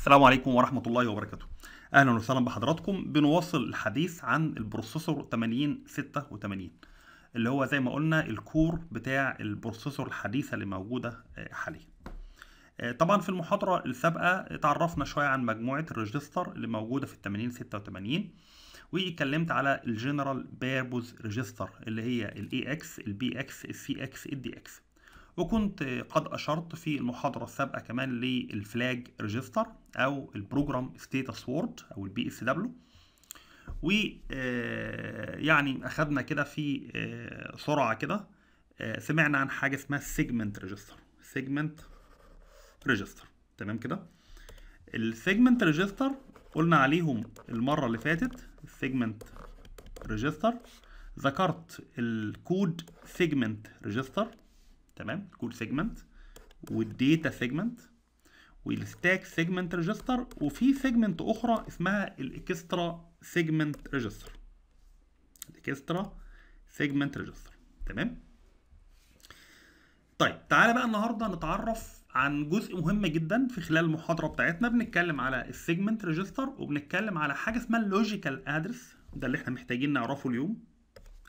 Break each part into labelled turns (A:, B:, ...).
A: السلام عليكم ورحمة الله وبركاته أهلا وسهلا بحضراتكم بنواصل الحديث عن البروسيسور 8086 اللي هو زي ما قلنا الكور بتاع البروسيسور الحديثة اللي موجودة آه، حاليا آه، طبعا في المحاضرة السابقة تعرفنا شوية عن مجموعة الريجستر اللي موجودة في 8086 واتكلمت على الجنرال بيربوز ريجستر اللي هي الاي اكس البي اكس السي اكس الدي اكس وكنت قد أشرت في المحاضرة السابقة كمان للفلاج ريجستر أو البروجرام ستيتس وورد أو البي اس دبليو و آه، يعني أخدنا كده في آه، سرعة كده آه، سمعنا عن حاجة اسمها سيجمنت ريجستر سيجمنت ريجستر تمام كده السيجمنت ريجستر قلنا عليهم المرة اللي فاتت السيجمنت ريجستر ذكرت الكود سيجمنت ريجستر تمام الكور سيجمنت والديتا سيجمنت والستاك سيجمنت ريجستر وفي سيجمنت اخرى اسمها الاكسترا سيجمنت ريجستر الاكسترا سيجمنت ريجستر تمام طيب تعالى بقى النهارده نتعرف عن جزء مهم جدا في خلال المحاضره بتاعتنا بنتكلم على السيجمنت ريجستر وبنتكلم على حاجه اسمها اللوجيكال ادرس ده اللي احنا محتاجين نعرفه اليوم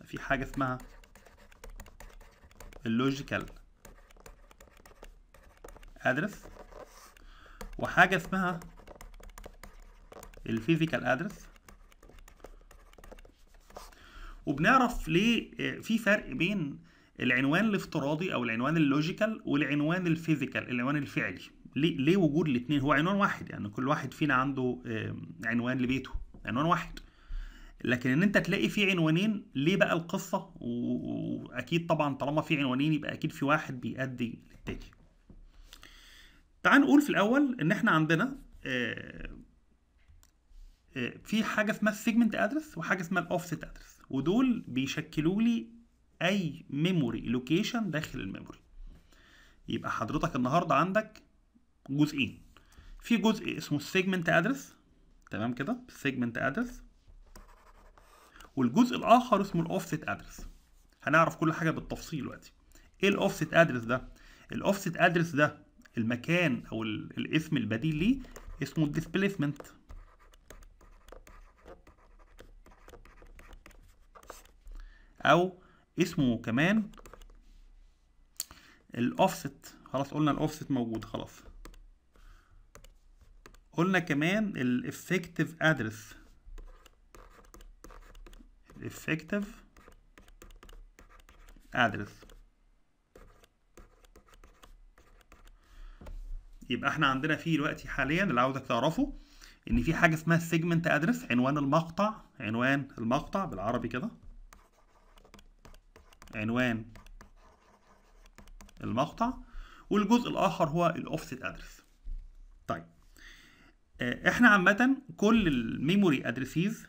A: في حاجه اسمها اللوجيكال ادرس وحاجه اسمها الفيزيكال ادرس وبنعرف ليه آه، في فرق بين العنوان الافتراضي او العنوان اللوجيكال والعنوان الفيزيكال العنوان الفعلي ليه ليه وجود الاثنين هو عنوان واحد يعني كل واحد فينا عنده عنوان لبيته عنوان واحد لكن ان انت تلاقي في عنوانين ليه بقى القصه واكيد طبعا طالما في عنوانين يبقى اكيد في واحد بيأدي للتاني تعال نقول في الاول ان احنا عندنا آه، آه، في حاجه اسمها السيجمنت ادرس وحاجه اسمها الاوفست ادرس ودول بيشكلوا لي اي ميموري لوكيشن داخل الميموري يبقى حضرتك النهارده عندك جزئين في جزء اسمه السيجمنت ادرس تمام كده السيجمنت ادرس والجزء الاخر اسمه الاوفست ادرس هنعرف كل حاجه بالتفصيل دلوقتي ايه الاوفست ادرس ده الاوفست ادرس ده المكان او الاسم البديل ليه اسمه displacement او اسمه كمان الاوفست خلاص قلنا الاوفست موجود خلاص قلنا كمان الافكتيف ادرس الافكتيف ادرس يبقى احنا عندنا فيه دلوقتي حاليا اللي عاوزك تعرفه ان في حاجه اسمها سيجمنت ادرس عنوان المقطع عنوان المقطع بالعربي كده عنوان المقطع والجزء الاخر هو الاوفست ادرس طيب آه، احنا عامه كل الميموري ادرسيز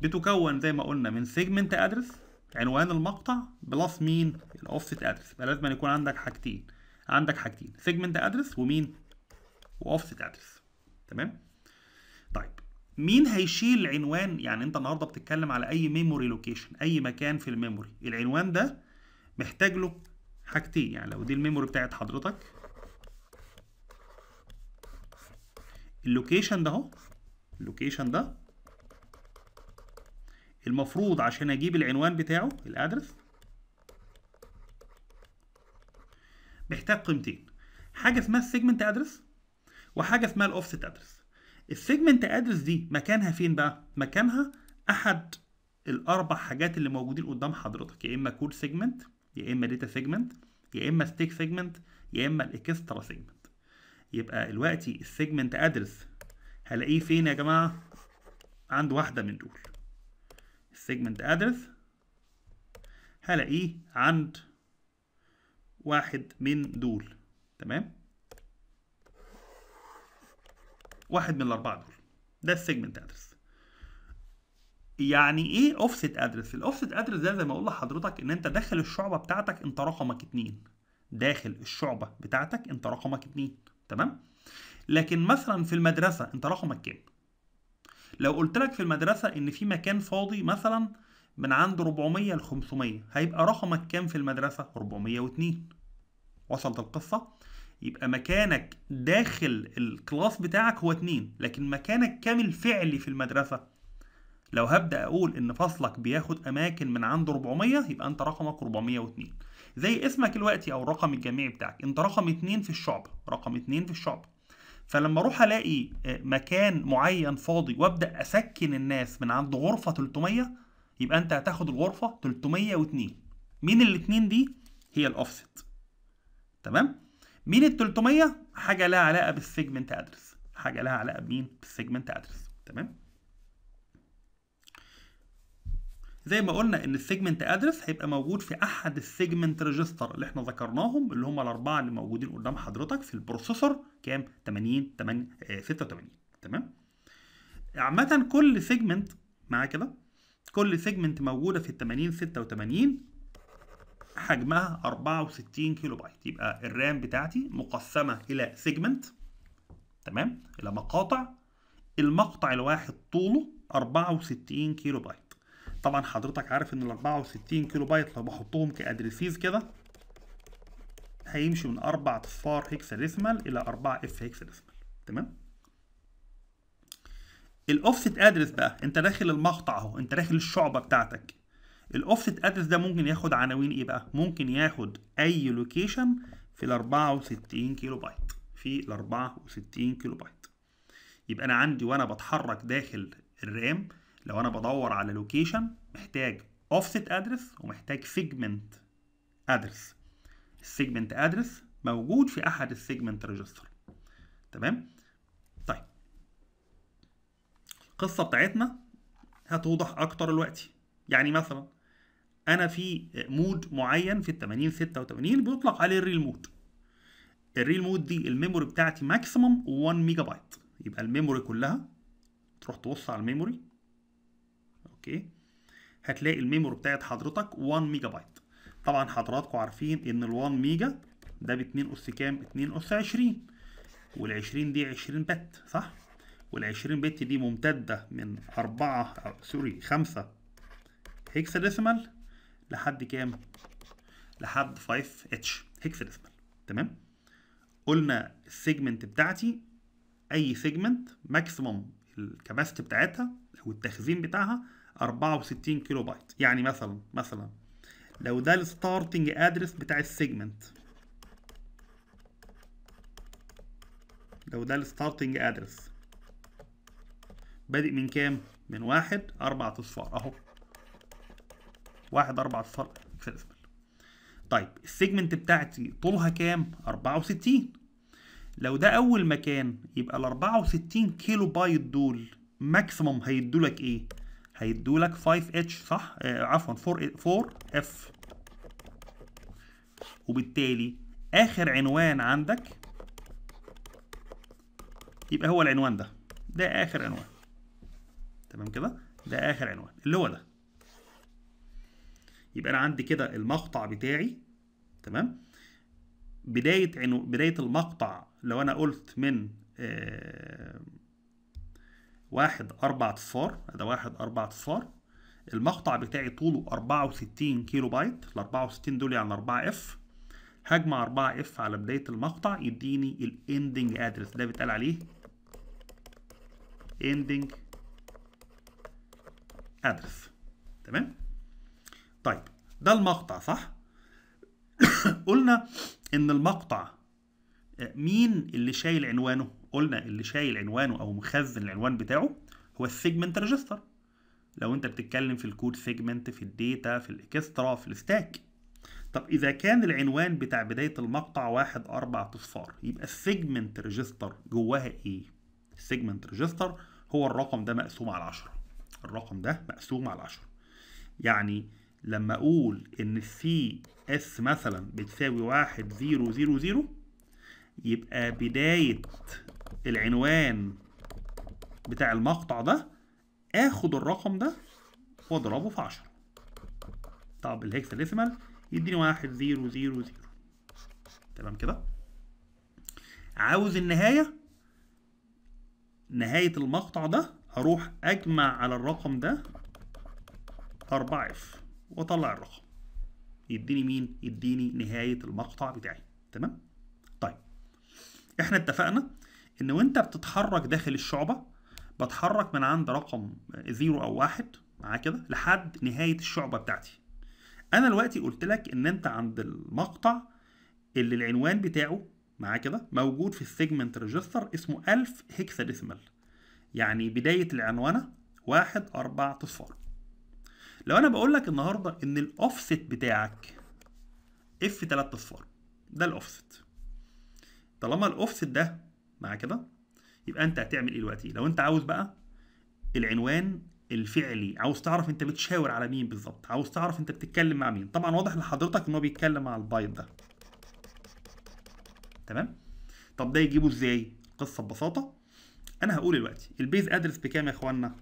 A: بتكون زي ما قلنا من سيجمنت ادرس عنوان المقطع بلس مين الاوفست ادرس يبقى لازم يكون عندك حاجتين عندك حاجتين سيجمنت ادرس ومين واوفست ادرس تمام طيب مين هيشيل العنوان يعني انت النهارده بتتكلم على اي ميموري لوكيشن اي مكان في الميموري العنوان ده محتاج له حاجتين يعني لو دي الميموري بتاعت حضرتك اللوكيشن ده اهو اللوكيشن ده المفروض عشان اجيب العنوان بتاعه الادرس محتاج قيمتين حاجه اسمها السيجمنت ادرس وحاجه اسمها الاوفست ادرس السيجمنت ادرس دي مكانها فين بقى مكانها احد الاربع حاجات اللي موجودين قدام حضرتك يا اما كود سيجمنت يا اما داتا سيجمنت يا اما ستيك سيجمنت يا اما الاكسترا سيجمنت يبقى دلوقتي السيجمنت ادرس هلاقيه فين يا جماعه عند واحده من دول السيجمنت ادرس هلاقيه عند واحد من دول تمام واحد من الاربعه دول ده السيجمنت ادرس يعني ايه اوفست ادرس الاوفست ادرس ده زي ما اقول لحضرتك ان انت داخل الشعبه بتاعتك انت رقمك اتنين داخل الشعبه بتاعتك انت رقمك اتنين تمام لكن مثلا في المدرسه انت رقمك كام لو قلت لك في المدرسه ان في مكان فاضي مثلا من عند 400 ل 500 هيبقى رقمك كام في المدرسة 402 وصلت القصة يبقى مكانك داخل الكلاس بتاعك هو 2 لكن مكانك كام الفعلي في المدرسة لو هبدأ أقول إن فصلك بياخد أماكن من عند 400 يبقى أنت رقمك 402 زي اسمك الوقتي أو الرقم الجامعي بتاعك أنت رقم 2 في الشعبة رقم 2 في الشعبة فلما اروح الاقي آه، مكان معين فاضي وابدا اسكن الناس من عند غرفه 300 يبقى انت هتاخد الغرفه 302 مين الاثنين دي هي الاوفست تمام مين ال 300 حاجه لها علاقه بالسيجمنت ادرس حاجه لها علاقه بمين بالسيجمنت ادرس تمام زي ما قلنا ان السيجمنت ادرس هيبقى موجود في احد السيجمنت ريجستر اللي احنا ذكرناهم اللي هم الاربعه اللي موجودين قدام حضرتك في البروسيسور كام 80 8 86 تمام عامه كل سيجمنت معايا كده كل سيجمنت موجوده في ال 80 86 حجمها 64 كيلو بايت يبقى الرام بتاعتي مقسمه الى سيجمنت تمام الى مقاطع المقطع الواحد طوله 64 كيلو بايت طبعا حضرتك عارف ان ال 64 كيلو بايت لو بحطهم كادريسيز كده هيمشي من 4 اصفار هيكسا ديسمال الى 4 اف هيكسا ديسمال تمام الاوفست ادرس بقى انت داخل المقطع اهو انت داخل الشعبه بتاعتك الاوفست ادرس ده ممكن ياخد عناوين ايه بقى ممكن ياخد اي لوكيشن في ال 64 كيلو بايت في ال 64 كيلو بايت يبقى انا عندي وانا بتحرك داخل الرام لو انا بدور على لوكيشن محتاج اوفست ادرس ومحتاج سيجمنت ادرس السيجمنت ادرس موجود في احد السيجمنت ريجستر تمام القصه بتاعتنا هتوضح اكتر دلوقتي يعني مثلا انا في مود معين في ال 80 86 بيطلق عليه الريل مود الريل مود دي الميموري بتاعتي ماكسيمم 1 ميجا بايت يبقى الميموري كلها تروح تبص على الميموري اوكي هتلاقي الميموري بتاعت حضرتك 1 ميجا بايت طبعا حضراتكم عارفين ان ال 1 ميجا ده ب 2 اس كام 2 اس 20 وال 20 دي 20 بت صح وال20 بت دي ممتدة من 4 سوري 5 هيكساديسيمال لحد كام؟ لحد 5 اتش هيكساديسيمال تمام؟ قلنا السيجمنت بتاعتي اي سيجمنت ماكسيموم الكباستي بتاعتها او التخزين بتاعها 64 كيلو بايت يعني مثلا مثلا لو ده الستارتنج ادرس بتاع السيجمنت لو ده الستارتنج ادرس بادئ من كام؟ من واحد أربعة أصفار أهو واحد أربعة أصفار مش طيب السيجمنت بتاعتي طولها كام؟ 64 لو ده أول مكان يبقى ال 64 كيلو بايت دول ماكسيموم هيدوا لك إيه؟ هيدوا لك 5H صح؟ آه عفوا 4 4F وبالتالي آخر عنوان عندك يبقى هو العنوان ده ده آخر عنوان تمام كده ده اخر عنوان اللي هو ده يبقى انا عندي كده المقطع بتاعي تمام بدايه عنو... بدايه المقطع لو انا قلت من آه... واحد أربعة أصفار ده واحد أربعة أصفار المقطع بتاعي طوله 64 كيلو بايت ال 64 دول يعني 4 اف هجمع 4 اف على بداية المقطع يديني الاندنج ادرس ده بيتقال عليه ending ادرس تمام طيب ده المقطع صح قلنا ان المقطع آه، مين اللي شايل عنوانه قلنا اللي شايل عنوانه او مخزن العنوان بتاعه هو السيجمنت ريجستر لو انت بتتكلم في الكود سيجمنت في الديتا في الاكسترا في الستاك طب اذا كان العنوان بتاع بدايه المقطع واحد اربع اصفار يبقى السيجمنت ريجستر جواها ايه السيجمنت ريجستر هو الرقم ده مقسوم على 10 الرقم ده مقسوم على 10 يعني لما اقول ان سي اس مثلا بتساوي واحد زيرو زيرو 0 يبقى بداية العنوان بتاع المقطع ده اخد الرقم ده واضربه في 10 طب الهكساديسيمال يديني واحد 0 زيرو زيرو تمام كده عاوز النهاية نهاية المقطع ده هروح اجمع على الرقم ده 4F واطلع الرقم يديني مين؟ يديني نهاية المقطع بتاعي تمام؟ طيب احنا اتفقنا ان وانت بتتحرك داخل الشعبة بتحرك من عند رقم 0 او 1 معاه كده لحد نهاية الشعبة بتاعتي انا دلوقتي قلت لك ان انت عند المقطع اللي العنوان بتاعه معاه كده موجود في السيجمنت ريجستر اسمه 1000 هكساديسيمال يعني بداية العنوانة واحد أربعة صفار لو أنا بقول لك النهاردة إن الأوفست بتاعك اف تلات اصفار ده الاوفست طالما الاوفست ده مع كده يبقى انت هتعمل ايه دلوقتي لو انت عاوز بقى العنوان الفعلي عاوز تعرف انت بتشاور على مين بالظبط عاوز تعرف انت بتتكلم مع مين طبعا واضح لحضرتك ان هو بيتكلم مع البايت ده تمام طب ده يجيبه ازاي قصه ببساطه انا هقول دلوقتي البيز ادرس بكام يا اخوانا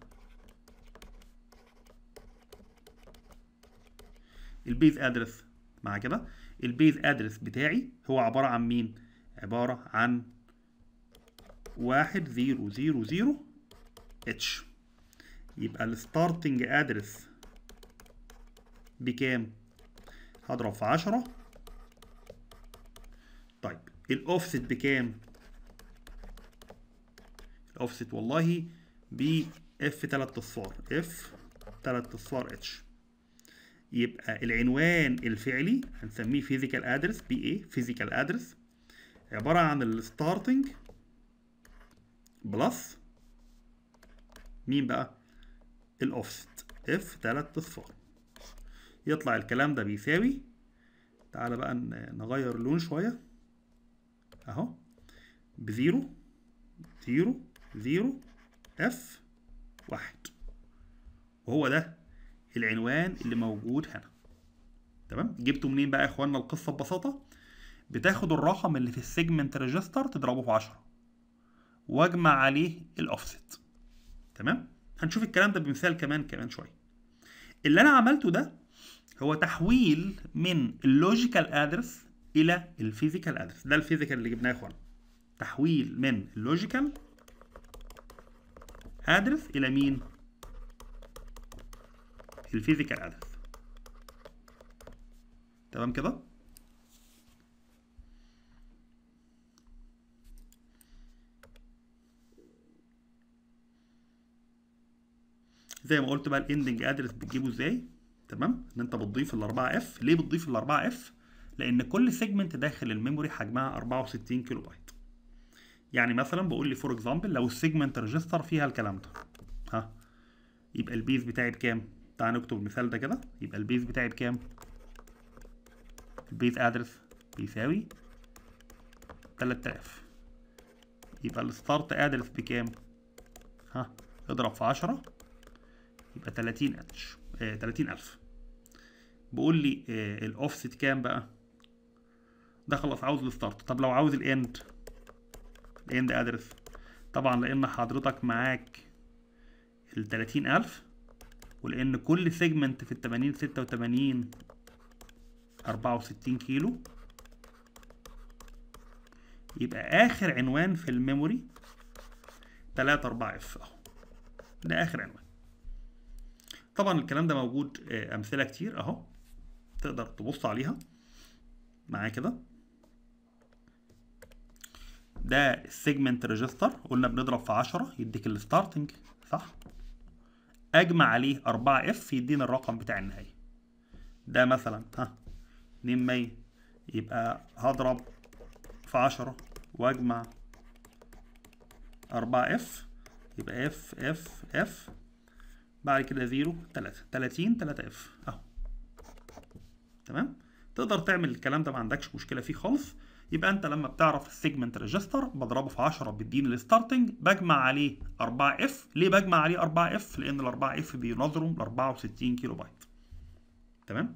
A: البيز ادرس معايا كده البيز ادرس بتاعي هو عباره عن مين عباره عن 1 0 0 0 اتش يبقى الستارتنج ادرس بكام هضرب في 10 طيب الاوفست بكام اوفست والله ب اف 3 اصفار اف 3 اصفار اتش يبقى العنوان الفعلي هنسميه فيزيكال ادرس بي اي فيزيكال ادرس عباره عن الستارتنج بلس مين بقى الاوفست اف 3 اصفار يطلع الكلام ده بيساوي تعالى بقى نغير اللون شويه اهو بزيرو زيرو 0 اف 1 وهو ده العنوان اللي موجود هنا تمام جبته منين بقى يا اخوانا القصه ببساطه بتاخد الرقم اللي في السيجمنت ريجستر تضربه في 10 واجمع عليه الاوفست تمام هنشوف الكلام ده بمثال كمان كمان شويه اللي انا عملته ده هو تحويل من اللوجيكال ادرس الى الفيزيكال ادرس ده الفيزيكال اللي جبناه يا اخوانا تحويل من اللوجيكال ادرس الى مين الفيزيكال ادرس تمام كده زي ما قلت بقى الاندنج ادرس بتجيبه ازاي تمام ان انت بتضيف 4 اف ليه بتضيف 4 اف لان كل سيجمنت داخل الميموري حجمها 64 كيلو بايت يعني مثلا بقول لي فور اكزامبل لو السيجمنت ريجستر فيها الكلام ده ها يبقى البيز بتاعي بكام تعال نكتب المثال ده كده يبقى البيز بتاعي بكام البيز ادرس بيساوي 3000 يبقى الستارت ادرس بكام ها اضرب في 10 يبقى 30 اتش آه 30000 بقول لي آه الاوفست كام بقى ده خلاص عاوز الستارت طب لو عاوز الاند الايم ادرس طبعا لان حضرتك معاك ال 30000 ولان كل سيجمنت في ال 80 86 64 كيلو يبقى اخر عنوان في الميموري 3 4 اف اهو ده اخر عنوان طبعا الكلام ده موجود آه، امثله كتير اهو تقدر تبص عليها معايا كده ده السيجمنت ريجستر قلنا بنضرب في 10 يديك الستارتنج صح اجمع عليه 4 اف يدينا الرقم بتاع النهايه ده مثلا ها 2 200 يبقى هضرب في 10 واجمع 4 اف يبقى اف اف اف بعد كده 0 3 30 3 اف اهو تمام تقدر تعمل الكلام ده ما عندكش مشكله فيه خالص يبقى انت لما بتعرف السيجمنت ريجستر بضربه في 10 بيديني الستارتنج بجمع عليه 4 اف ليه بجمع عليه 4 اف لان ال 4 اف بيناظروا ل 64 كيلو بايت تمام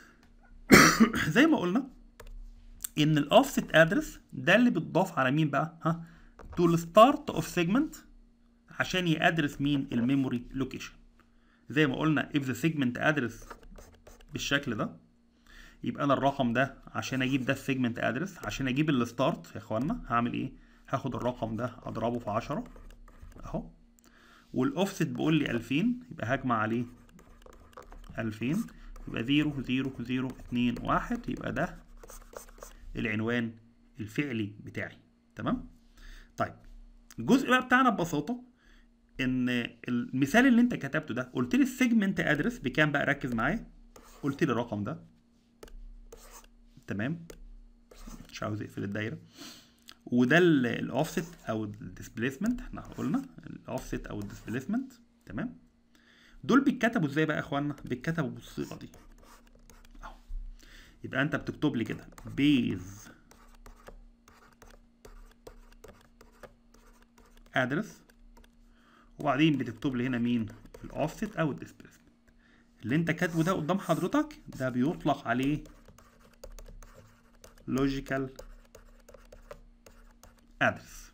A: زي ما قلنا ان الاوفست ادرس ده اللي بتضاف على مين بقى ها تو الستارت اوف سيجمنت عشان يادرس مين الميموري لوكيشن زي ما قلنا if the segment address بالشكل ده يبقى انا الرقم ده عشان اجيب ده السيجمنت ادرس عشان اجيب الستارت يا اخوانا هعمل ايه هاخد الرقم ده اضربه في 10 اهو والاوفست بيقول لي 2000 يبقى هجمع عليه 2000 يبقى 0 0 0 2 1 يبقى ده العنوان الفعلي بتاعي تمام طيب الجزء بقى بتاعنا ببساطه ان المثال اللي انت كتبته ده قلت لي السيجمنت ادرس بكام بقى ركز معايا قلت لي الرقم ده تمام مش عاوز يقفل الدايره وده الاوفست او الديسبليسمنت احنا قلنا الاوفست او الديسبليسمنت تمام دول بيتكتبوا ازاي بقى يا اخوانا بيتكتبوا بالصيغه دي اهو يبقى انت بتكتب لي كده بيز ادرس وبعدين بتكتب لي هنا مين الاوفست او الديسبليسمنت اللي انت كاتبه ده قدام حضرتك ده بيطلق عليه لوجيكال ادرس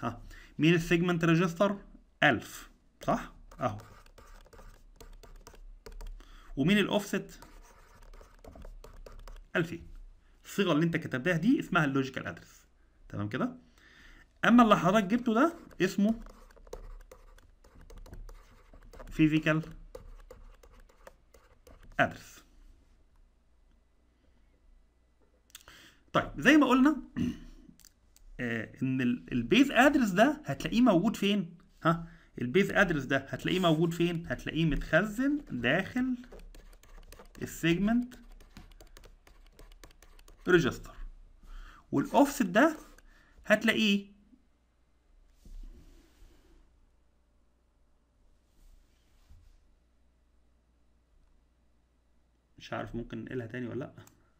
A: ها مين السيجمنت ريجستر 1000 صح اهو ومين الاوفست 2000 الصيغه اللي انت كتبتها دي اسمها اللوجيكال ادرس تمام كده اما اللي حضرتك جبته ده اسمه فيزيكال ادرس طيب زي ما قلنا آه، ان البيز ادرس ده هتلاقيه موجود فين ها البيز ادرس ده هتلاقيه موجود فين هتلاقيه متخزن داخل السيجمنت ريجستر والاوفست ده هتلاقيه مش عارف ممكن نقلها تاني ولا لا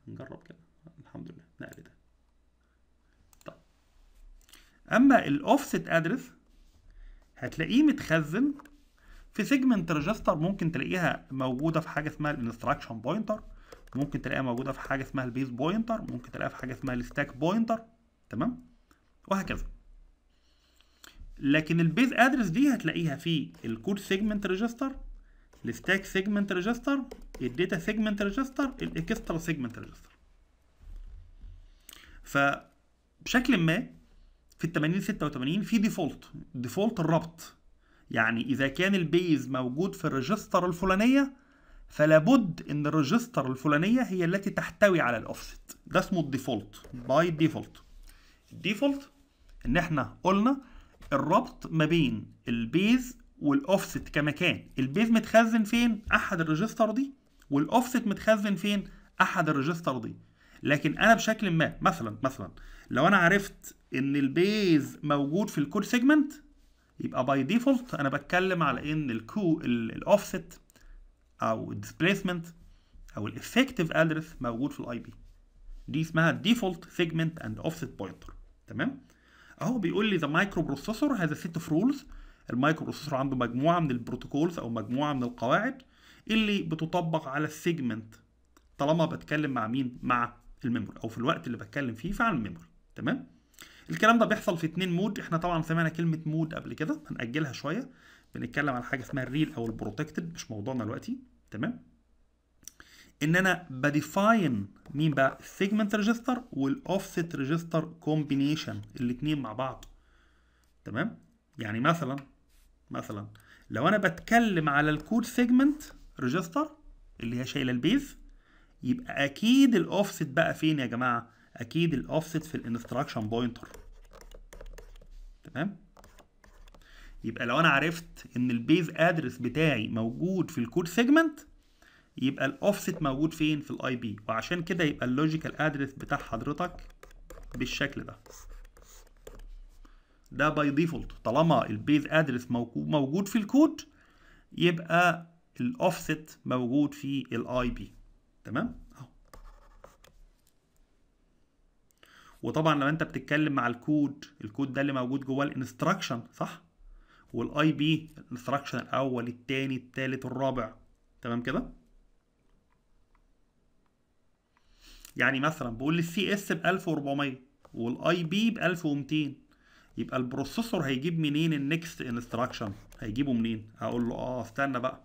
A: نجرب كده الحمد لله نقل ده طيب اما الاوفست ادرس هتلاقيه متخزن في سيجمنت ريجستر ممكن تلاقيها موجوده في حاجه اسمها الانستراكشن بوينتر ممكن تلاقيها موجوده في حاجه اسمها البيز بوينتر ممكن تلاقيها في حاجه اسمها الستاك بوينتر تمام وهكذا لكن البيز ادرس دي هتلاقيها في الكود سيجمنت ريجستر الستاك سيجمنت ريجستر الداتا سيجمنت ريجستر الاكسترا سيجمنت ريجستر فبشكل ما في ال 80 86 في ديفولت ديفولت الربط يعني اذا كان البيز موجود في الريجستر الفلانيه فلابد ان الريجستر الفلانيه هي التي تحتوي على الاوفست ده اسمه الديفولت باي ديفولت الديفولت ان احنا قلنا الربط ما بين البيز والاوفست كمكان البيز متخزن فين احد الريجستر دي والاوفست متخزن فين احد الريجستر دي لكن انا بشكل ما مثلا مثلا لو انا عرفت ان البيز موجود في الكور سيجمنت يبقى باي ديفولت انا بتكلم على ان الكو الاوفست او الديسبيسمنت او الافكتيف ادرس موجود في الاي بي دي اسمها ديفولت سيجمنت اند اوفست بوينتر تمام اهو بيقول لي ذا مايكرو بروسيسور هذا سيت اوف رولز المايكرو بروسيسور عنده مجموعه من البروتوكولز او مجموعه من القواعد اللي بتطبق على السيجمنت طالما بتكلم مع مين مع الميموري او في الوقت اللي بتكلم فيه فعل الميموري تمام الكلام ده بيحصل في اتنين مود احنا طبعا سمعنا كلمه مود قبل كده هنأجلها شويه بنتكلم على حاجه اسمها الريل او البروتكتد مش موضوعنا دلوقتي تمام ان انا بديفاين مين بقى السيجمنت ريجستر والاوفست ريجستر كومبينيشن الاثنين مع بعض تمام يعني مثلا مثلا لو انا بتكلم على الكود سيجمنت ريجستر اللي هي شايله البيز يبقى اكيد الاوفست بقى فين يا جماعه اكيد الاوفست في الانستراكشن بوينتر تمام يبقى لو انا عرفت ان البيز ادرس بتاعي موجود في الكود سيجمنت يبقى الاوفست موجود فين في الاي بي وعشان كده يبقى اللوجيكال ادرس بتاع حضرتك بالشكل ده ده باي ديفولت طالما البيز ادرس موجود في الكود يبقى الاوفست موجود في الاي بي تمام اهو وطبعا لو انت بتتكلم مع الكود الكود ده اللي موجود جواه الانستراكشن صح والاي بي الانستراكشن الاول الثاني الثالث الرابع تمام كده يعني مثلا بقول لي السي اس ب 1400 والاي بي ب 1200 يبقى البروسيسور هيجيب منين النكست انستراكشن هيجيبه منين هقول له اه استنى بقى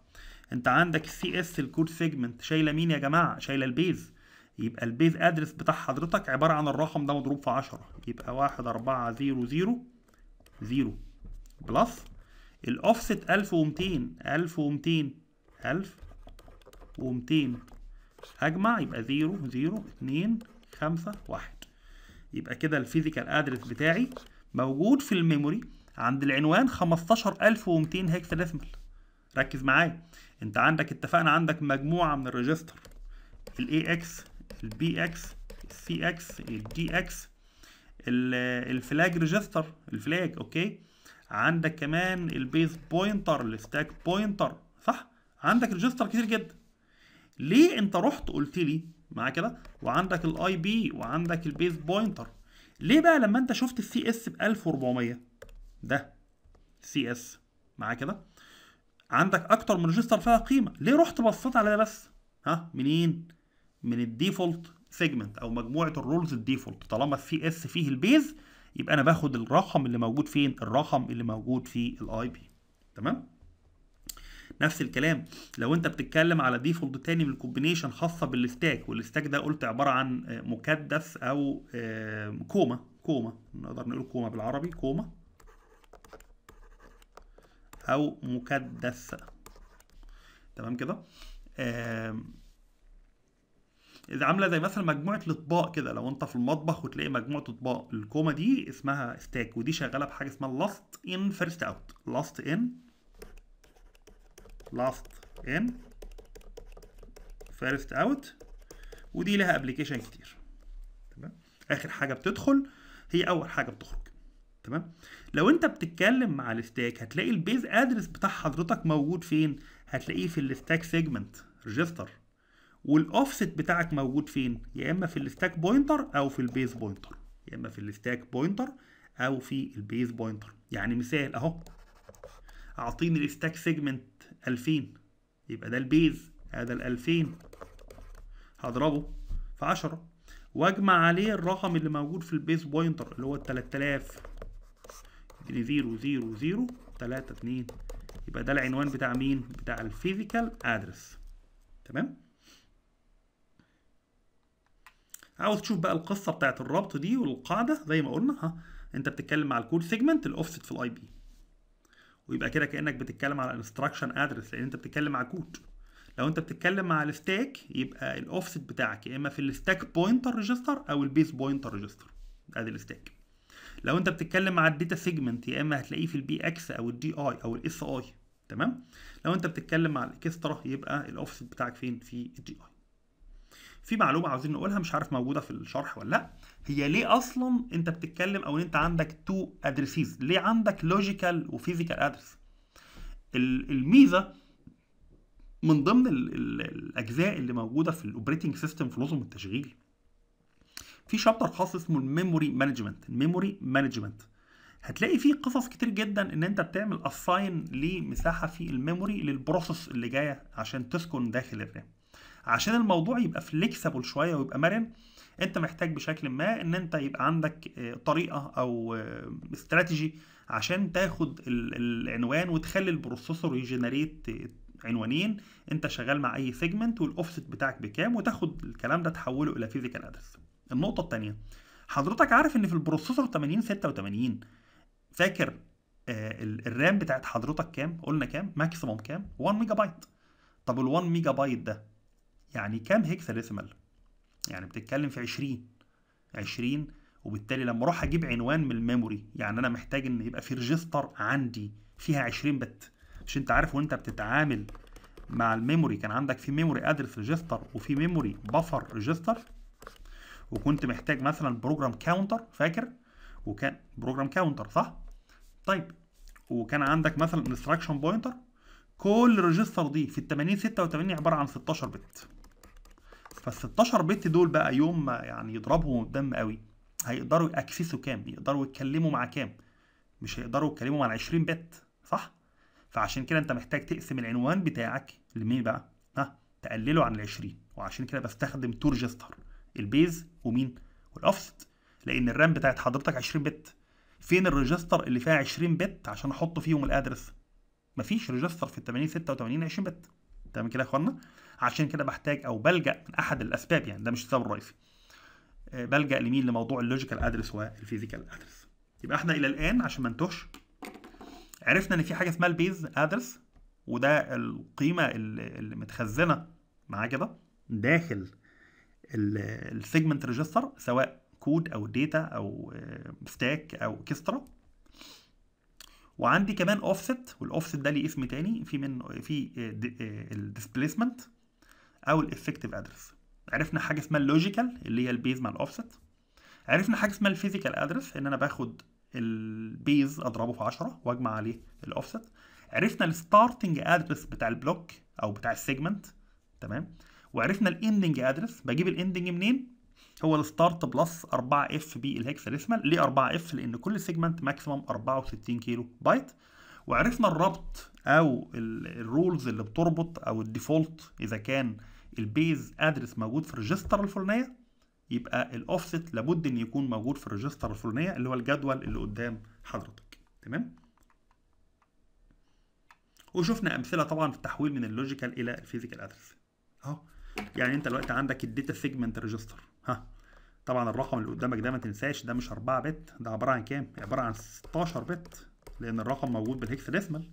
A: انت عندك في اس الكود سيجمنت شايله مين يا جماعه شايله البيز يبقى البيز ادرس بتاع حضرتك عباره عن الرقم ده مضروب في 10 يبقى 1 4 0 0 0 بلس الاوفست 1200 1200 1200 اجمع يبقى 0 0 2 5 1 يبقى كده الفيزيكال ادرس بتاعي موجود في الميموري عند العنوان 15200 هيكس ديسمال ركز معايا انت عندك اتفقنا عندك مجموعه من الريجستر الاي اكس البي اكس السي اكس الدي اكس الفلاج ريجستر الفلاج اوكي عندك كمان البيز بوينتر الستاك بوينتر صح عندك ريجستر كتير جدا ليه انت رحت قلت لي معايا كده وعندك الاي بي وعندك البيز بوينتر ليه بقى لما انت شفت السي اس ب 1400 ده سي اس معايا كده عندك اكتر من ريجستر فيها قيمه ليه رحت بصيت على ده بس ها منين من الديفولت سيجمنت او مجموعه الرولز الديفولت طالما السي اس فيه البيز يبقى انا باخد الرقم اللي موجود فين الرقم اللي موجود في الاي بي تمام نفس الكلام لو انت بتتكلم على ديفولت تاني من الكومبينيشن خاصه بالستاك والستاك ده قلت عباره عن آه، مكدس او آه، كوما كوما نقدر نقول كوما بالعربي كوما او مكدس تمام كده اذا عامله زي مثلا مجموعه الاطباق كده لو انت في المطبخ وتلاقي مجموعه اطباق الكومه دي اسمها ستاك ودي شغاله بحاجه اسمها لاست ان فيرست اوت لاست ان لاست ان فيرست اوت ودي لها ابلكيشن كتير تمام اخر حاجه بتدخل هي اول حاجه بتخرج تمام لو انت بتتكلم مع الستاك هتلاقي البيز ادرس بتاع حضرتك موجود فين هتلاقيه في الستاك سيجمنت ريجستر والاوفست بتاعك موجود فين يا اما في الستاك بوينتر او في البيز بوينتر يا اما في الستاك بوينتر او في البيز بوينتر يعني مثال اهو اعطيني الستاك سيجمنت 2000 يبقى ده البيز هذا ال 2000 هضربه في 10 واجمع عليه الرقم اللي موجود في البيز بوينتر اللي هو ال 3000 يبتدي 0 0 0 3 2 يبقى ده العنوان بتاع مين؟ بتاع الفيزيكال ادرس تمام؟ عاوز تشوف بقى القصه بتاعت الربط دي والقاعده زي ما قلنا ها انت بتتكلم مع الكود سيجمنت الاوفست في الاي بي ويبقى كده كانك بتتكلم على انستراكشن ادرس لان انت بتتكلم مع كود لو انت بتتكلم مع الستاك يبقى الاوفست بتاعك يا اما في الستاك بوينتر ريجستر او البيس بوينتر ريجستر ادي الستاك لو انت بتتكلم على الداتا سيجمنت يا اما هتلاقيه في البي اكس او الدي اي او الاس اي تمام لو انت بتتكلم على الاكسترا يبقى الاوفست بتاعك فين في الدي اي في معلومه عاوزين نقولها مش عارف موجوده في الشرح ولا لا هي ليه اصلا انت بتتكلم او ان انت عندك تو ادريسز ليه عندك لوجيكال وفيزيكال ادرس الميزه من ضمن الاجزاء اللي موجوده في الاوبريتنج سيستم في نظم التشغيل في شابتر خاص اسمه الميموري مانجمنت الميموري مانجمنت هتلاقي فيه قصص كتير جدا ان انت بتعمل اساين لمساحه في الميموري للبروسس اللي جايه عشان تسكن داخل الرام عشان الموضوع يبقى فليكسبل شويه ويبقى مرن انت محتاج بشكل ما ان انت يبقى عندك آه، طريقه او استراتيجي آه، عشان تاخد العنوان وتخلي البروسيسور يجنريت آه، عنوانين انت شغال مع اي سيجمنت والاوفست بتاعك بكام وتاخد الكلام ده تحوله الى فيزيكال ادرس النقطة التانية حضرتك عارف ان في البروسيسور 8086 فاكر آه الرام بتاعت حضرتك كام؟ قلنا كام؟ ماكسيموم كام؟ 1 ميجا بايت طب ال 1 ميجا بايت ده يعني كام هيكسا ديسيمال؟ يعني بتتكلم في 20 20 وبالتالي لما اروح اجيب عنوان من الميموري يعني انا محتاج ان يبقى في ريجستر عندي فيها 20 بت مش انت عارف وانت بتتعامل مع الميموري كان عندك في ميموري ادرس ريجستر وفي ميموري بفر ريجستر وكنت محتاج مثلا بروجرام كاونتر فاكر وكان بروجرام كاونتر صح طيب وكان عندك مثلا انستراكشن بوينتر كل ريجستر دي في ال 80 86 عباره عن 16 بت فال 16 بت دول بقى يوم ما يعني يضربهم الدم قوي هيقدروا ياكسسوا كام يقدروا يتكلموا مع كام مش هيقدروا يتكلموا مع 20 بت صح فعشان كده انت محتاج تقسم العنوان بتاعك لمين بقى ها تقلله عن ال 20 وعشان كده بستخدم تو ريجستر البيز ومين والاوفست لان الرام بتاعت حضرتك 20 بت فين الريجستر اللي فيها 20 بت عشان احط فيهم الادرس مفيش ريجستر في ال 80 86 20 بت تمام كده يا اخوانا عشان كده بحتاج او بلجا من احد الاسباب يعني ده مش السبب الرئيسي آه، بلجا لمين لموضوع اللوجيكال ادرس والفيزيكال ادرس يبقى احنا الى الان عشان ما نتوهش عرفنا ان في حاجه اسمها البيز ادرس وده القيمه اللي متخزنه معاه كده داخل السيجمنت ريجستر سواء كود او داتا او ستاك آه، او كسترا وعندي كمان اوفست والاوفست ده ليه اسم تاني في من في آه، آه، الديسبليسمنت او الافكتيف ادرس عرفنا حاجه اسمها اللوجيكال اللي هي البيز مع الاوفست عرفنا حاجه اسمها الفيزيكال ادرس ان انا باخد البيز اضربه في 10 واجمع عليه الاوفست عرفنا الستارتنج ادرس بتاع البلوك او بتاع السيجمنت تمام وعرفنا الاندنج ادرس بجيب الاندنج منين هو الستارت بلس 4 اف بي الهكساريثمال ليه 4 اف لان كل سيجمنت ماكسيمم 64 كيلو بايت وعرفنا الربط او الرولز اللي بتربط او الديفولت اذا كان البيز ادرس موجود في الريجستر الفلانيه يبقى الاوفست لابد ان يكون موجود في الريجستر الفلانيه اللي هو الجدول اللي قدام حضرتك تمام وشفنا امثله طبعا في التحويل من اللوجيكال الى الفيزيكال ادرس اهو يعني انت دلوقتي عندك الداتا سيجمنت ريجستر ها طبعا الرقم اللي قدامك ده ما تنساش ده مش 4 بت ده عباره عن كام؟ عباره عن 16 بت لان الرقم موجود بالهكس ديسمال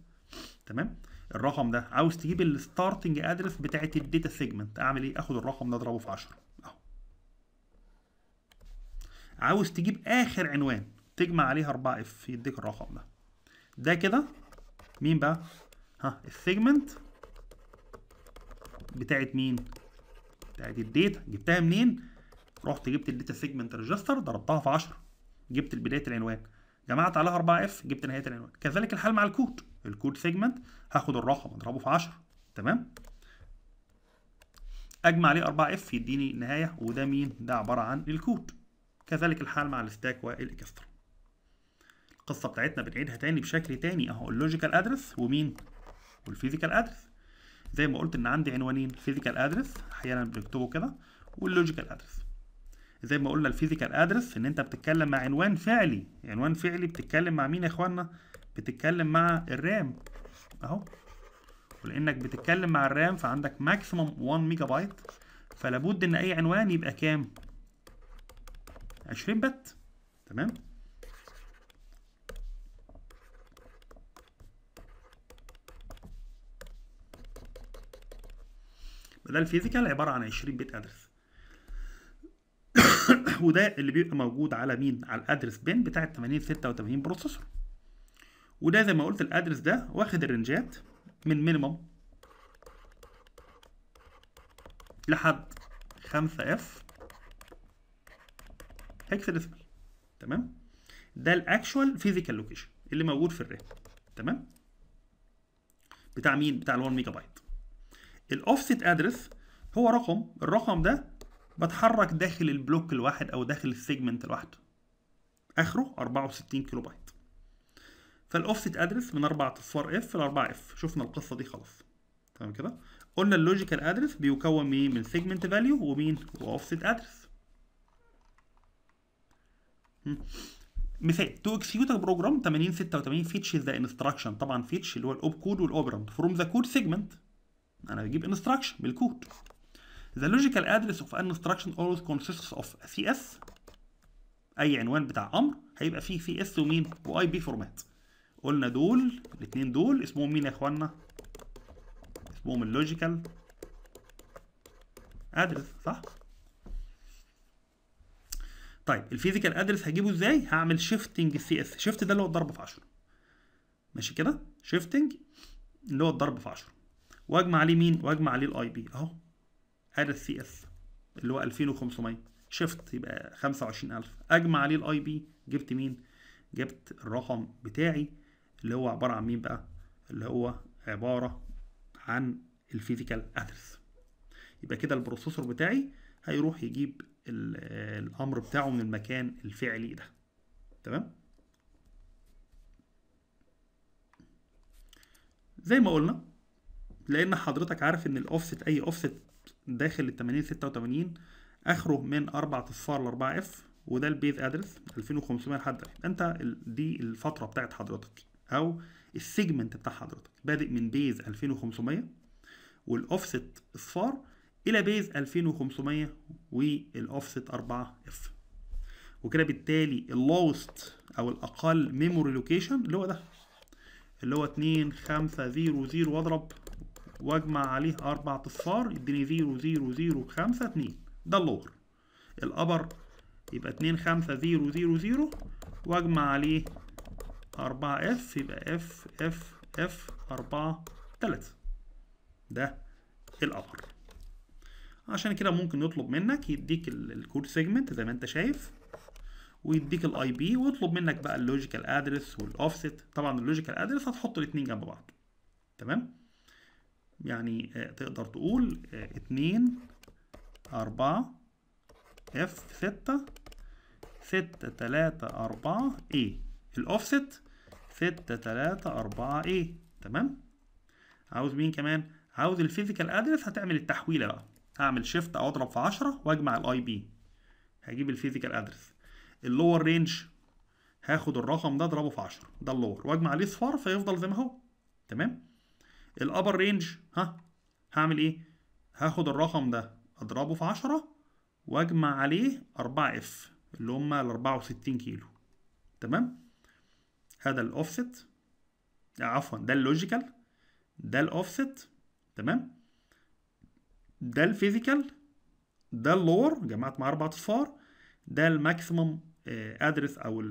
A: تمام؟ الرقم ده عاوز تجيب الستارتنج ادرس بتاعت الداتا سيجمنت اعمل ايه؟ اخد الرقم ده اضربه في 10 اهو عاوز تجيب اخر عنوان تجمع عليها 4 اف يديك الرقم ده ده كده مين بقى؟ ها السيجمنت بتاعت مين؟ بتاعت الداتا جبتها منين؟ رحت جبت الداتا سيجمنت ريجستر ضربتها في 10 جبت بدايه العنوان جمعت عليها 4 اف جبت نهايه العنوان كذلك الحال مع الكود الكود سيجمنت هاخد الرقم اضربه في 10 تمام اجمع عليه 4 اف يديني النهايه وده مين ده عباره عن الكود كذلك الحال مع الستاك والاكسترا القصه بتاعتنا بنعيدها تاني بشكل تاني اهو اللوجيكال ادرس ومين والفيزيكال ادرس زي ما قلت ان عندي عنوانين physical ادرس احيانا بنكتبه كده واللوجيكال ادرس زي ما قلنا الفيزيكال ادرس ان انت بتتكلم مع عنوان فعلي عنوان فعلي بتتكلم مع مين يا اخوانا بتتكلم مع الرام اهو ولانك بتتكلم مع الرام فعندك ماكسيمم 1 ميجا بايت فلابد ان اي عنوان يبقى كام 20 بت تمام ده الفيزيكال عباره عن 20 بيت ادرس وده اللي بيبقى موجود على مين على الادرس بين بتاع 80 86 بروسيسور وده زي ما قلت الادرس ده واخد الرنجات من مينيمم لحد 5 اف هكساديسمال تمام ده الاكشوال فيزيكال لوكيشن اللي موجود في الرام تمام بتاع مين بتاع ال 1 ميجا بايت الاوفست ادرس هو رقم الرقم ده بتحرك داخل البلوك الواحد او داخل السيجمنت لوحده اخره 64 كيلو بايت فالاوفست ادرس من 4 اصفار اف ل 4 اف شفنا القصه دي خلاص تمام كده قلنا اللوجيكال ادرس بيكون من من سيجمنت فاليو ومين اوفست ادرس مثال تو اكسكيوت ا بروجرام 80 86 فيتش ذا انستراكشن طبعا فيتش اللي هو الاوب كود والاوبرند فروم ذا كود سيجمنت انا بجيب instruction بالكود the logical address of an instruction always consists of cs اي عنوان بتاع امر هيبقى فيه سي اس ومين واي بي فورمات قلنا دول الاثنين دول اسمهم مين يا اخوانا اسمهم اللوجيكال ادرس صح طيب الفيزيكال ادرس هجيبه ازاي هعمل شيفتنج سي اس شيفت ده اللي هو الضرب في 10 ماشي كده شيفتنج اللي هو الضرب في 10 واجمع عليه مين؟ واجمع عليه الاي بي اهو ادي السي اس اللي هو 2500 شيفت يبقى 25000 اجمع عليه الاي بي جبت مين؟ جبت الرقم بتاعي اللي هو عباره عن مين بقى؟ اللي هو عباره عن الفيزيكال ادرس يبقى كده البروسيسور بتاعي هيروح يجيب الامر بتاعه من المكان الفعلي ده تمام زي ما قلنا لان حضرتك عارف ان الاوفست اي اوفست داخل ال 80 86 اخره من 4 اصفار ل 4 اف وده البيز ادرس 2500 لحد انت دي الفتره بتاعت حضرتك او السيجمنت بتاع حضرتك بادئ من بيز 2500 والاوفست اصفار الى بيز 2500 والاوفست 4 اف وكده بالتالي اللوست او الاقل ميموري لوكيشن اللي هو ده اللي هو 2 5 0 0 واضرب واجمع عليه اربع اصفار يديني 0 0 0 5 2 ده اللور الابر يبقى 2 5 0 0 0 واجمع عليه 4 اف يبقى اف اف اف 4 3 ده الابر عشان كده ممكن يطلب منك يديك الكود سيجمنت زي ما انت شايف ويديك الاي بي ويطلب منك بقى اللوجيكال ادرس والاوفست طبعا اللوجيكال ادرس هتحط الاثنين جنب بعض تمام يعني آه، تقدر تقول آه، اتنين أربعة اف ستة ستة تلاتة أربعة ايه الأوفست ستة تلاتة أربعة ايه تمام عاوز مين كمان عاوز الفيزيكال ادرس هتعمل التحويلة بقى هعمل شيفت أو أضرب في عشرة وأجمع الأي بي هجيب الفيزيكال ادرس اللور رينج هاخد الرقم ده أضربه في عشرة ده اللور وأجمع عليه صفار فيفضل زي ما هو تمام الابر رينج ها هعمل ايه هاخد الرقم ده اضربه في 10 واجمع عليه 4 اف اللي هم ال 64 كيلو تمام هذا الاوفست آه، عفوا ده اللوجيكال ده الاوفست تمام ده الفيزيكال ده اللور جمعت مع اربع اصفار ده الماكسيمم ادرس آه، او آه،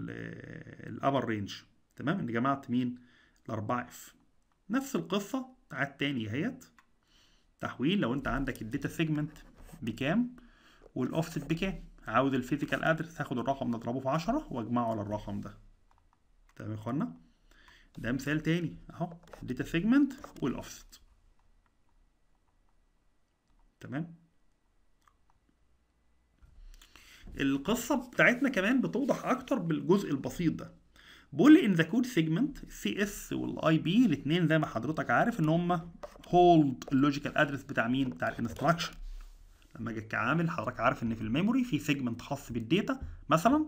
A: الابر رينج تمام ان جمعت مين الاربعه اف نفس القصة عاد تاني اهيت تحويل لو انت عندك الداتا سيجمنت بكام والاوفست بكام عاوز الفيزيكال ادرس هاخد الرقم ده اضربه في 10 واجمعه على الرقم ده تمام يا اخوانا ده مثال تاني اهو الداتا سيجمنت والاوفست تمام القصة بتاعتنا كمان بتوضح أكتر بالجزء البسيط ده بقول ان ذا كود سيجمنت سي اس والاي بي الاثنين زي ما حضرتك عارف ان هم هولد اللوجيكال ادرس بتاع مين بتاع الانستراكشن لما اجي كعامل حضرتك عارف ان في الميموري في سيجمنت خاص بالديتا مثلا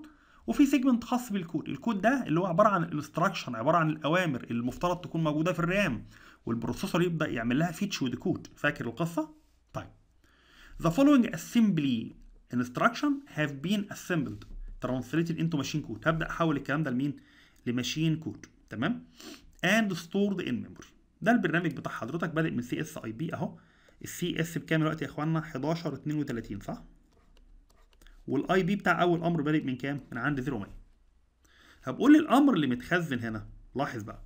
A: وفي سيجمنت خاص بالكود الكود ده اللي هو عباره عن الانستراكشن عباره عن الاوامر اللي المفترض تكون موجوده في الرام والبروسيسور يبدا يعمل لها فيتش وديكود فاكر القصه طيب the following assembly instruction have been assembled translated into machine code هبدا احول الكلام ده لمين لماشين كود تمام اند ستورد ان ميموري ده البرنامج بتاع حضرتك بادئ من سي اس اي بي اهو السي اس بكام دلوقتي يا اخوانا 11 32 صح والاي بي بتاع اول امر بادئ من كام من عند 0 و 100 لي الامر اللي متخزن هنا لاحظ بقى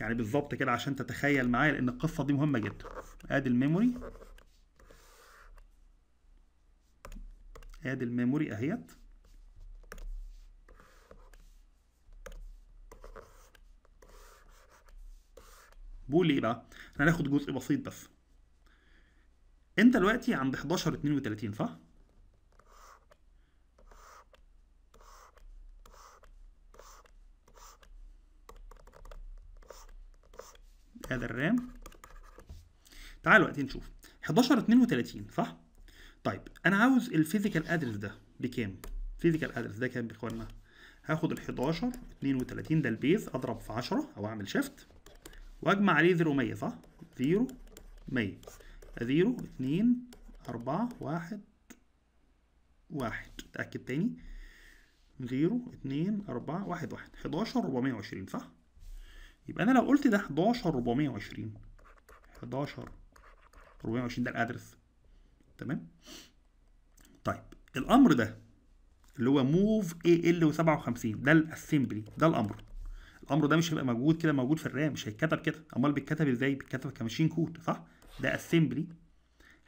A: يعني بالظبط كده عشان تتخيل معايا لان القصه دي مهمه جدا ادي الميموري ادي الميموري اهيت بقول ايه بقى احنا هناخد جزء بسيط بس انت دلوقتي عند 11 32 صح هذا الرام تعال دلوقتي نشوف 11 32 صح طيب انا عاوز الفيزيكال ادرس ده بكام الفيزيكال ادرس ده كام يا اخوانا؟ هاخد ال 11 32 ده البيز اضرب في 10 او اعمل شيفت واجمع عليه ذيرو 100 صح؟ ذيرو 100 ذيرو 2 4 1 1 اتأكد تاني ذيرو 2 4 1 1 11 420 صح؟ يبقى أنا لو قلت ده 11 420 11 420 ده الأدرس تمام؟ طيب الأمر ده اللي هو موف اي ال 57 ده الأسمبلي ده الأمر الامر ده مش هيبقى موجود كده موجود في الرام مش هيتكتب كده امال بيتكتب ازاي بيتكتب كماشين كود صح ده اسمبلي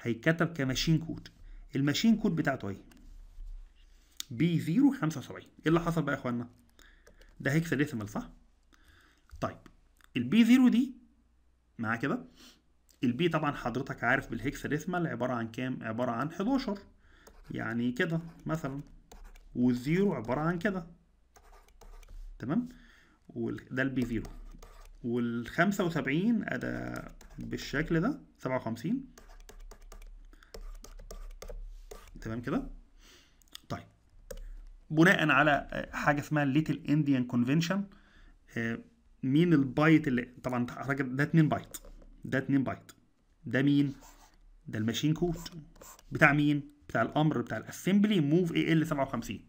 A: هيتكتب كماشين كود الماشين كود بتاعته ايه بي 075 ايه اللي حصل بقى يا اخوانا ده هيكس ديسيمال صح طيب البي 0 دي معاه كده البي طبعا حضرتك عارف بالهيكس ديسيمال عباره عن كام عباره عن 11 يعني كده مثلا والزيرو عباره عن كده تمام وده البي زيرو وال 75 ده بالشكل ده 57 تمام كده طيب بناء على آه، حاجه اسمها الليتل انديان كونفنشن مين البايت اللي طبعا ده 2 بايت ده 2 بايت ده مين ده الماشين كود بتاع مين بتاع الامر بتاع الاسمبلي موف اي ال 57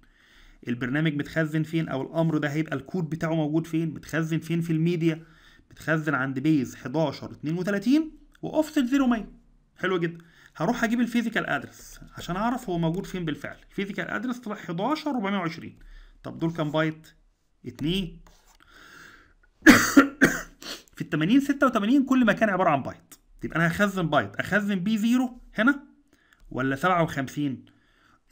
A: البرنامج متخزن فين او الامر ده هيبقى الكود بتاعه موجود فين متخزن فين في الميديا متخزن عند بيز 11 32 واوفست 0100 حلو جدا هروح اجيب الفيزيكال ادرس عشان اعرف هو موجود فين بالفعل الفيزيكال ادرس طلع 11 420 طب دول كام بايت 2 في ال 80 86 كل مكان عباره عن بايت يبقى انا هخزن بايت اخزن بي 0 هنا ولا 57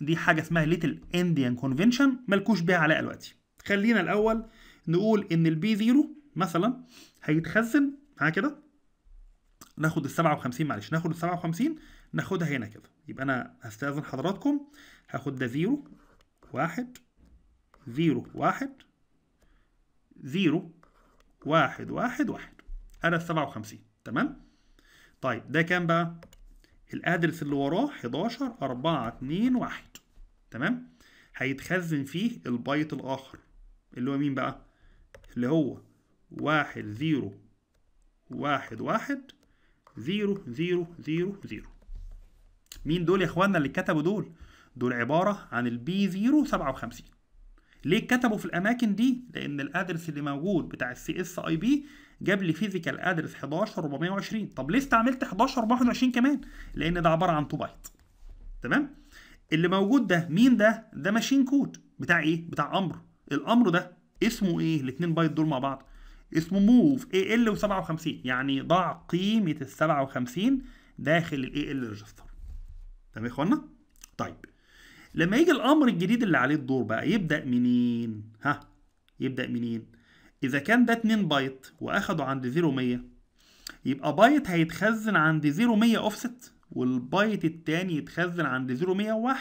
A: دي حاجه اسمها ليتل انديان كونفنشن ملكوش بيها علاقه دلوقتي خلينا الاول نقول ان البي زيرو مثلا هيتخزن معايا كده ناخد ال 57 معلش ناخد ال 57 ناخدها هنا كده يبقى انا هستأذن حضراتكم هاخد ده 0 1 0 1 0 1 1 1 انا ال 57 تمام طيب ده كام بقى الادرس اللي وراه 11 4 2 1 تمام هيتخزن فيه البايت الاخر اللي هو مين بقى اللي هو 1 0 1 1 0 0 0 0 مين دول يا اخواننا اللي كتبوا دول دول عباره عن البي 0 57 ليه كتبوا في الاماكن دي لان الادرس اللي موجود بتاع السي اس اي بي جاب لي فيزيكال ادرس 11420 طب ليه استعملت 11421 كمان لان ده عباره عن 2 بايت تمام اللي موجود ده مين ده ده ماشين كود بتاع ايه بتاع امر الامر ده اسمه ايه الاتنين بايت دول مع بعض اسمه موف اي ال و57 يعني ضع قيمه ال 57 داخل الاي ال ريجستر تمام يا اخوانا طيب لما يجي الامر الجديد اللي عليه الدور بقى يبدا منين ها يبدا منين اذا كان ده 2 بايت واخده عند 0 100 يبقى بايت هيتخزن عند 0 100 اوفست والبايت التاني يتخزن عند 0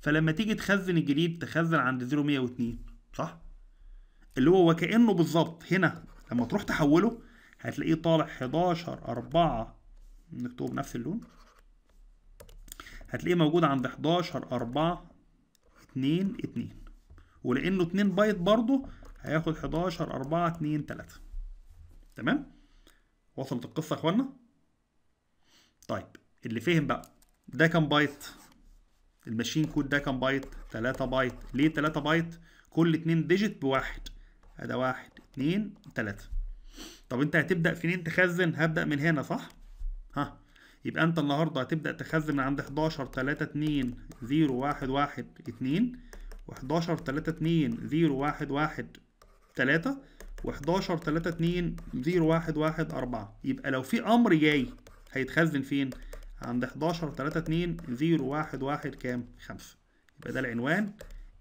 A: فلما تيجي تخزن الجديد تخزن عند 0 102 صح اللي هو وكانه بالظبط هنا لما تروح تحوله هتلاقيه طالع 11 4 نكتبه بنفس اللون هتلاقيه موجود عند 11 4 2 2 ولانه 2 بايت برضه هياخد 11 4 2 3 تمام وصلت القصه يا اخوانا طيب اللي فهم بقى ده كام بايت الماشين كود ده كام بايت 3 بايت ليه 3 بايت كل 2 ديجيت بواحد ادي 1 2 3 طب انت هتبدا فين تخزن هبدا من هنا صح ها يبقى انت النهارده هتبدا تخزن من عند 11 3 2 0 1 1 2 و11 3 2 0 1 1 3 و11 3 2 0 1 1 4 يبقى لو في امر جاي هيتخزن فين عند 11 3 2 0 1 1 كام 5 يبقى ده العنوان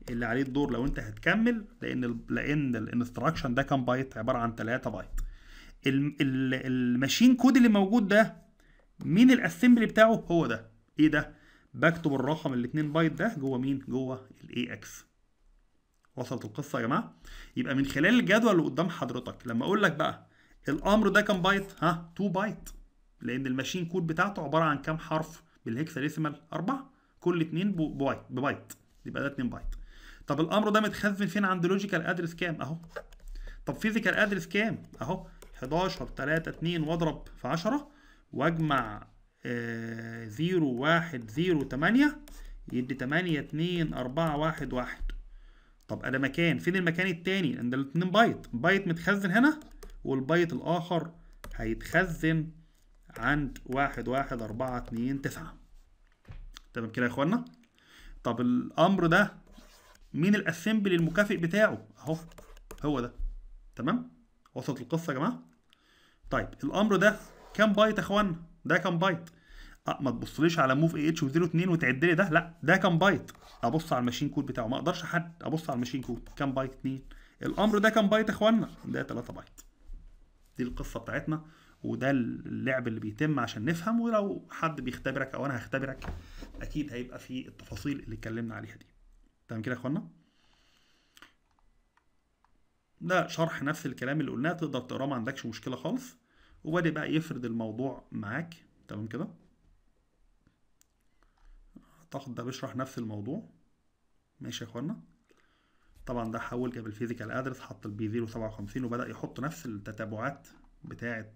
A: اللي عليه الدور لو انت هتكمل لان الـ لان الانستراكشن ده كام بايت عباره عن 3 بايت الماشين كود اللي موجود ده مين الاسمبلي بتاعه هو ده ايه ده بكتب الرقم ال2 بايت ده جوه مين جوه الاي اكس وصلت القصه يا جماعه يبقى من خلال الجدول اللي قدام حضرتك لما اقول لك بقى الامر ده كام بايت ها 2 بايت لان الماشين كود بتاعته عباره عن كام حرف بالهكساديسيمال 4 كل 2 بايت ببايت يبقى ده 2 بايت طب الامر ده متخزن فين عند لوجيكال ادرس كام اهو طب فيزيكال ادرس كام اهو 11 3 2 واضرب في 10 واجمع آه، زيرو واحد زيرو تمانية يدي تمانية اتنين أربعة واحد واحد طب انا مكان فين المكان التاني؟ عند الاتنين بايت بايت متخزن هنا والبايت الآخر هيتخزن عند واحد واحد أربعة اتنين تسعة تمام كده يا إخوانا؟ طب الأمر ده مين الاسمبل المكافئ بتاعه؟ أهو هو ده تمام؟ وصلت القصة يا جماعة؟ طيب الأمر ده كام بايت يا اخوانا ده كام بايت أه ما تبصليش على موف اي اتش و02 وتعد لي ده لا ده كام بايت ابص على الماشين كود بتاعه ما اقدرش حد ابص على الماشين كود كام بايت 2 الامر ده كام بايت يا اخوانا ده 3 بايت دي القصه بتاعتنا وده اللعب اللي بيتم عشان نفهم ولو حد بيختبرك او انا هختبرك اكيد هيبقى في التفاصيل اللي اتكلمنا عليها دي تمام كده يا اخوانا ده شرح نفس الكلام اللي قلناه تقدر تقراه ما عندكش مشكله خالص وبدأ بقى يفرد الموضوع معاك تمام كده اعتقد ده بيشرح نفس الموضوع ماشي يا اخوانا طبعا ده حول جاب الفيزيكال ادرس حط البي 057 وبدا يحط نفس التتابعات بتاعه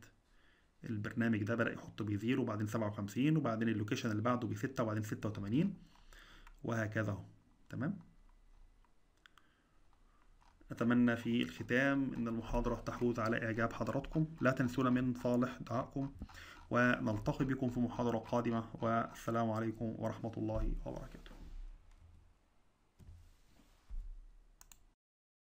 A: البرنامج ده بدا يحط بي 0 وبعدين 57 وبعدين اللوكيشن اللي بعده بي 6 وبعدين 86 وهكذا اهو تمام نتمنى في الختام أن المحاضرة تحوز على إعجاب حضراتكم لا تنسونا من صالح دعائكم ونلتقي بكم في محاضرة قادمة والسلام عليكم ورحمة الله وبركاته